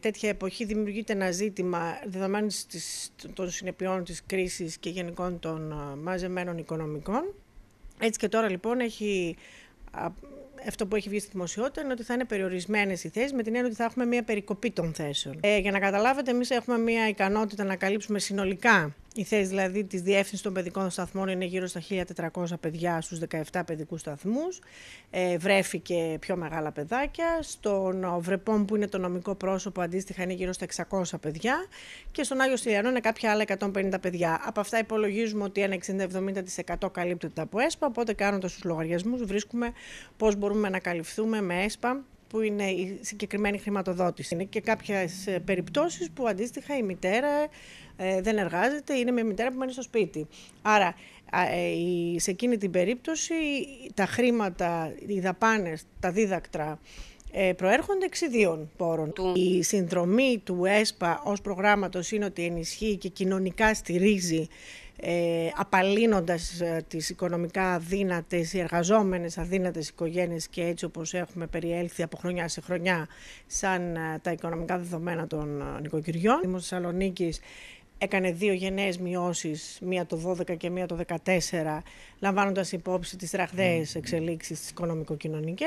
τέτοια εποχή δημιουργείται ένα ζήτημα δεδομένων των συνεπειών της κρίσης και γενικών των ε, μαζεμένων οικονομικών. Έτσι και τώρα λοιπόν έχει, αυτό που έχει βγει στη δημοσιότητα είναι ότι θα είναι περιορισμένες οι θέσεις, με την έννοια ότι θα έχουμε μια περικοπή των θέσεων. Ε, για να καταλάβετε, εμείς έχουμε μια ικανότητα να καλύψουμε συνολικά η θέση δηλαδή της διεύθυνσης των παιδικών σταθμών είναι γύρω στα 1.400 παιδιά στους 17 παιδικούς σταθμούς. Ε, και πιο μεγάλα παιδάκια. Στον Βρεπόμ, που είναι το νομικό πρόσωπο, αντίστοιχα είναι γύρω στα 600 παιδιά. Και στον Άγιο Στυλιανό είναι κάποια άλλα 150 παιδιά. Από αυτά υπολογίζουμε ότι ένα 60-70% καλύπτεται από ΕΣΠΑ. Οπότε κάνοντας τους λογαριασμούς, βρίσκουμε πώς μπορούμε να καλυφθούμε με ΕΣΠΑ που είναι η συγκεκριμένη χρηματοδότηση. Είναι και κάποιες περιπτώσεις που αντίστοιχα η μητέρα ε, δεν εργάζεται, είναι με μητέρα που μένει στο σπίτι. Άρα, ε, σε εκείνη την περίπτωση, τα χρήματα, οι δαπάνες, τα δίδακτρα ε, προέρχονται εξιδίων πόρων. Του. Η συνδρομή του ΕΣΠΑ ως προγράμματος είναι ότι ενισχύει και κοινωνικά στηρίζει ε, απαλύνοντας ε, τις οικονομικά αδύνατες, οι εργαζόμενες αδύνατες οικογένειες και έτσι όπως έχουμε περιέλθει από χρονιά σε χρονιά σαν ε, τα οικονομικά δεδομένα των νοικοκυριών. Ο Δήμος έκανε δύο γενναίες μειώσεις, μία το 12 και μία το 14, λαμβάνοντας υπόψη τις ραχδαίες ναι. εξελίξεις οικονομικο οικονομικοκοινωνικές.